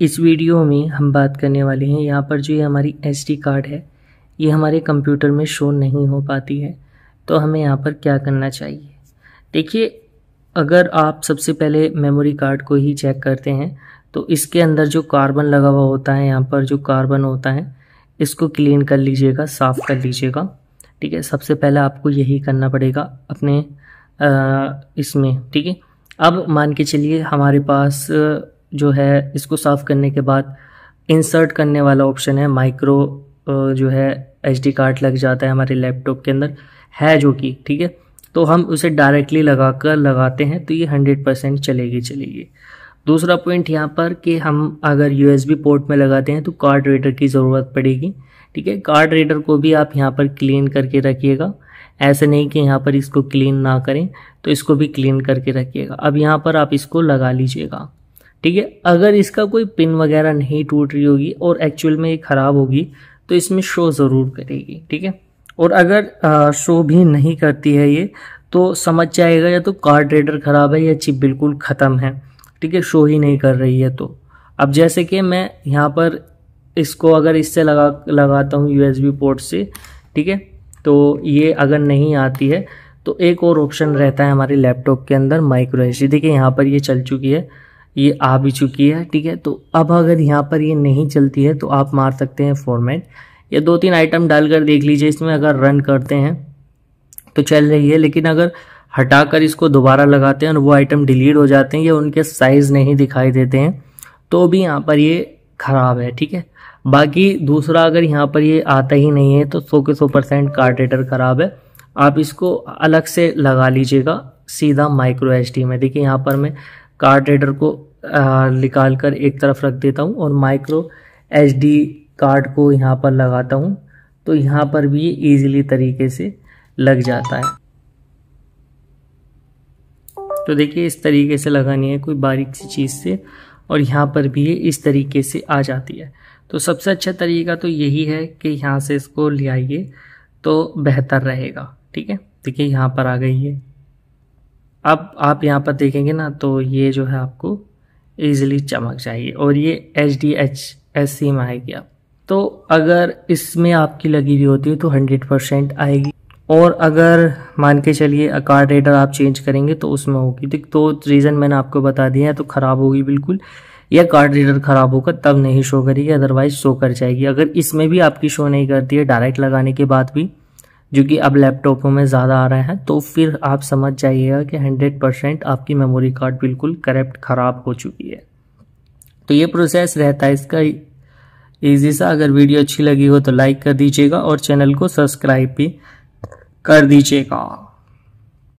इस वीडियो में हम बात करने वाले हैं यहाँ पर जो ये हमारी एस कार्ड है ये हमारे कंप्यूटर में शो नहीं हो पाती है तो हमें यहाँ पर क्या करना चाहिए देखिए अगर आप सबसे पहले मेमोरी कार्ड को ही चेक करते हैं तो इसके अंदर जो कार्बन लगा हुआ होता है यहाँ पर जो कार्बन होता है इसको क्लीन कर लीजिएगा साफ़ कर लीजिएगा ठीक है सबसे पहले आपको यही करना पड़ेगा अपने आ, इसमें ठीक है अब मान के चलिए हमारे पास जो है इसको साफ़ करने के बाद इंसर्ट करने वाला ऑप्शन है माइक्रो जो है एच कार्ड लग जाता है हमारे लैपटॉप के अंदर है जो कि ठीक है तो हम उसे डायरेक्टली लगा कर लगाते हैं तो ये हंड्रेड परसेंट चलेगी चलेगी दूसरा पॉइंट यहाँ पर कि हम अगर यू पोर्ट में लगाते हैं तो कार्ड रीडर की ज़रूरत पड़ेगी ठीक है कार्ड रीडर को भी आप यहाँ पर क्लीन करके रखिएगा ऐसे नहीं कि यहाँ पर इसको क्लीन ना करें तो इसको भी क्लीन करके रखिएगा अब यहाँ पर आप इसको लगा लीजिएगा ठीक है अगर इसका कोई पिन वगैरह नहीं टूट रही होगी और एक्चुअल में ये ख़राब होगी तो इसमें शो ज़रूर करेगी ठीक है और अगर आ, शो भी नहीं करती है ये तो समझ जाएगा या तो कार्ड रेडर ख़राब है या चिप बिल्कुल ख़त्म है ठीक है शो ही नहीं कर रही है तो अब जैसे कि मैं यहाँ पर इसको अगर इससे लगा लगाता हूँ यू पोर्ट से ठीक है तो ये अगर नहीं आती है तो एक और ऑप्शन रहता है हमारे लैपटॉप के अंदर माइक्रो एच देखिए यहाँ पर ये चल चुकी है ये आ भी चुकी है ठीक है तो अब अगर यहाँ पर ये नहीं चलती है तो आप मार सकते हैं फॉर्मेट या दो तीन आइटम डालकर देख लीजिए इसमें अगर रन करते हैं तो चल रही है लेकिन अगर हटाकर इसको दोबारा लगाते हैं और वो आइटम डिलीट हो जाते हैं या उनके साइज़ नहीं दिखाई देते हैं तो भी यहाँ पर ये ख़राब है ठीक है बाकी दूसरा अगर यहाँ पर ये आता ही नहीं है तो सौ के सौ परसेंट कार्टेटर ख़राब है आप इसको अलग से लगा लीजिएगा सीधा माइक्रो एच में देखिए यहाँ पर मैं कार्ड रीडर को निकाल कर एक तरफ रख देता हूँ और माइक्रो एच कार्ड को यहाँ पर लगाता हूँ तो यहाँ पर भी ये ईजिली तरीके से लग जाता है तो देखिए इस तरीके से लगानी है कोई बारीक सी चीज़ से और यहाँ पर भी ये इस तरीके से आ जाती है तो सबसे अच्छा तरीका तो यही है कि यहाँ से इसको ले आइए तो बेहतर रहेगा ठीक है देखिए यहाँ पर आ गई है अब आप यहाँ पर देखेंगे ना तो ये जो है आपको ईजिली चमक जाएगी और ये H D H S C में आएगी आप तो अगर इसमें आपकी लगी हुई होती है तो हंड्रेड परसेंट आएगी और अगर मान के चलिए कार्ड रेडर आप चेंज करेंगे तो उसमें होगी देख तो रीज़न मैंने आपको बता दिया है तो ख़राब होगी बिल्कुल या कार्ड रीडर ख़राब होगा तब नहीं शो करेगी अदरवाइज शो कर जाएगी अगर इसमें भी आपकी शो नहीं करती है डायरेक्ट लगाने के बाद भी जो कि अब लैपटॉपों में ज़्यादा आ रहे हैं तो फिर आप समझ जाइएगा कि हंड्रेड परसेंट आपकी मेमोरी कार्ड बिल्कुल करप्ट ख़राब हो चुकी है तो ये प्रोसेस रहता है इसका ईजी सा अगर वीडियो अच्छी लगी हो तो लाइक कर दीजिएगा और चैनल को सब्सक्राइब भी कर दीजिएगा